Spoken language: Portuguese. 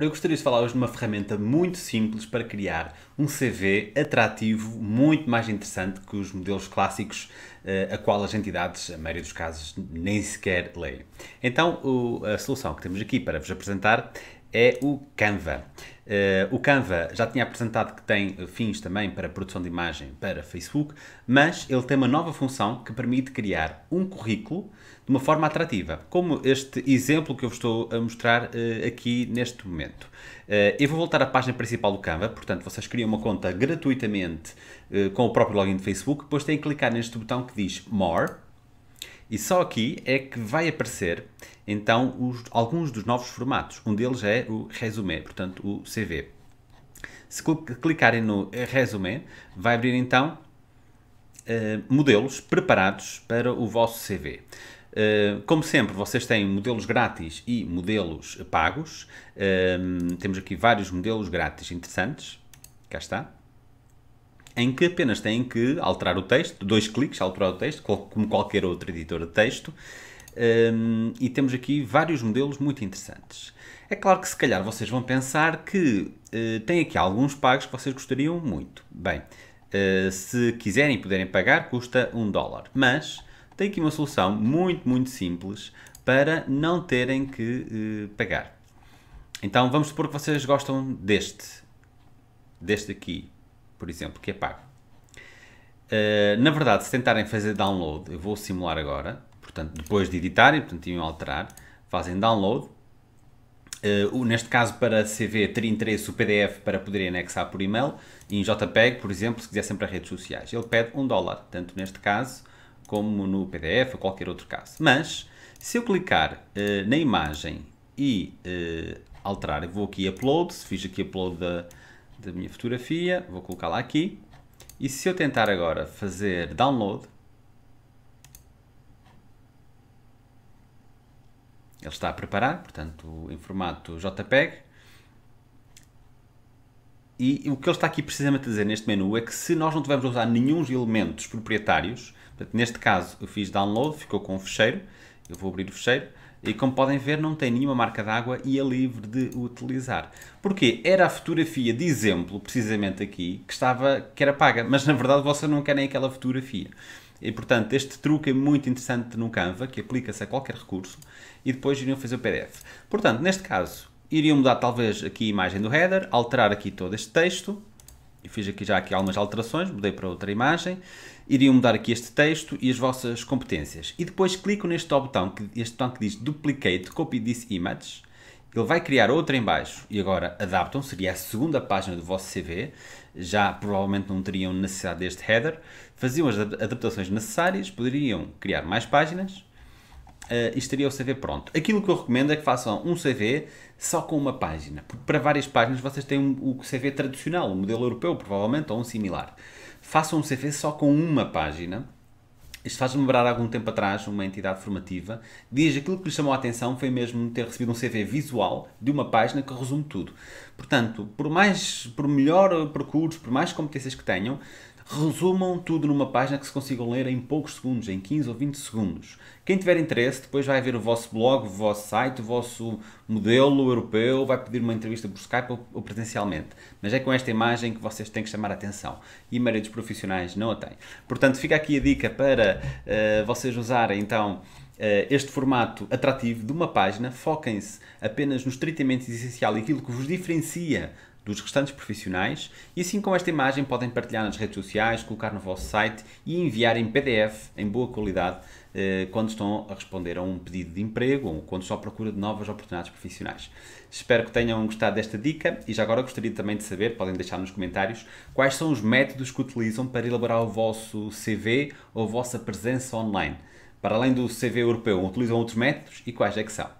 eu gostaria de falar hoje de uma ferramenta muito simples para criar um CV atrativo, muito mais interessante que os modelos clássicos eh, a qual as entidades, a maioria dos casos, nem sequer leem. Então, a solução que temos aqui para vos apresentar é o Canva. Uh, o Canva já tinha apresentado que tem eh, fins também para produção de imagem para Facebook, mas ele tem uma nova função que permite criar um currículo de uma forma atrativa, como este exemplo que eu vos estou a mostrar uh, aqui neste momento. Uh, eu vou voltar à página principal do Canva, portanto, vocês criam uma conta gratuitamente com o próprio login de Facebook, depois têm que clicar neste botão que diz More e só aqui é que vai aparecer então os, alguns dos novos formatos. Um deles é o resumé, portanto o CV. Se clicarem no resumé, vai abrir então uh, modelos preparados para o vosso CV. Uh, eh, como sempre, vocês têm modelos grátis e modelos pagos. Uh, temos aqui vários modelos grátis interessantes. Cá está em que apenas têm que alterar o texto, dois cliques, alterar o texto, como qualquer outro editor de texto, um, e temos aqui vários modelos muito interessantes. É claro que se calhar vocês vão pensar que uh, tem aqui alguns pagos que vocês gostariam muito. Bem, uh, se quiserem e puderem pagar, custa um dólar. Mas tem aqui uma solução muito, muito simples para não terem que uh, pagar. Então vamos supor que vocês gostam deste, deste aqui, por exemplo, que é pago. Uh, na verdade, se tentarem fazer download, eu vou simular agora, portanto, depois de editarem, portanto, iam alterar, fazem download. Uh, neste caso, para CV, ter interesse o PDF para poderem anexar por e-mail e em JPEG, por exemplo, se quisessem para redes sociais. Ele pede um dólar, tanto neste caso como no PDF ou qualquer outro caso. Mas, se eu clicar uh, na imagem e alterar, eu vou aqui Upload, se fiz aqui Upload da da minha fotografia, vou colocá-la aqui. E se eu tentar agora fazer download, ele está a preparar, portanto, em formato JPEG. E o que ele está aqui precisamente a dizer neste menu é que se nós não tivermos a usar nenhum elementos proprietários, portanto, neste caso eu fiz download, ficou com o um fecheiro, eu vou abrir o fecheiro, e como podem ver, não tem nenhuma marca d'água e é livre de utilizar. Porquê? Era a fotografia de exemplo, precisamente aqui, que estava que era paga, mas na verdade vocês não querem aquela fotografia. E portanto, este truque é muito interessante no Canva, que aplica-se a qualquer recurso, e depois iriam fazer o PDF. Portanto, neste caso, iriam mudar talvez aqui a imagem do header, alterar aqui todo este texto, e fiz aqui já aqui algumas alterações, mudei para outra imagem, iriam mudar aqui este texto e as vossas competências. E depois clico neste botão, este botão que diz Duplicate Copy This Image, ele vai criar outra em baixo e agora adaptam, seria a segunda página do vosso CV, já provavelmente não teriam necessidade deste header, faziam as adaptações necessárias, poderiam criar mais páginas, uh, eh, estaria o CV pronto. Aquilo que eu recomendo é que façam um CV só com uma página, porque para várias páginas vocês têm o CV tradicional, o modelo europeu provavelmente, ou um similar. Façam um CV só com uma página. Isto faz-me lembrar algum tempo atrás uma entidade formativa diz aquilo que lhe chamou a atenção foi mesmo ter recebido um CV visual de uma página que resume tudo. Portanto, por mais por melhor percurso, por mais competências que tenham, resumam tudo numa página que se consigam ler em poucos segundos, em 15 ou 20 segundos. Quem tiver interesse, depois vai ver o vosso blog, o vosso site, o vosso modelo europeu, vai pedir uma entrevista por Skype ou, presencialmente. Mas é com esta imagem que vocês têm que chamar a atenção e a maioria dos profissionais não a tem. Portanto, fica aqui a dica para uh, vocês usarem então eh, este formato atrativo de uma página, foquem-se apenas nos tratamentos essenciais e aquilo que vos diferencia dos restantes profissionais e assim com esta imagem podem partilhar nas redes sociais, colocar no vosso site e enviar em PDF em boa qualidade eh, quando estão a responder a um pedido de emprego ou quando estão à procura de novas oportunidades profissionais. Espero que tenham gostado desta dica e já agora gostaria também de saber, podem deixar nos comentários, quais são os métodos que utilizam para elaborar o vosso CV ou a vossa presença online. Para além do CV europeu, utilizam outros métodos e quais é que são?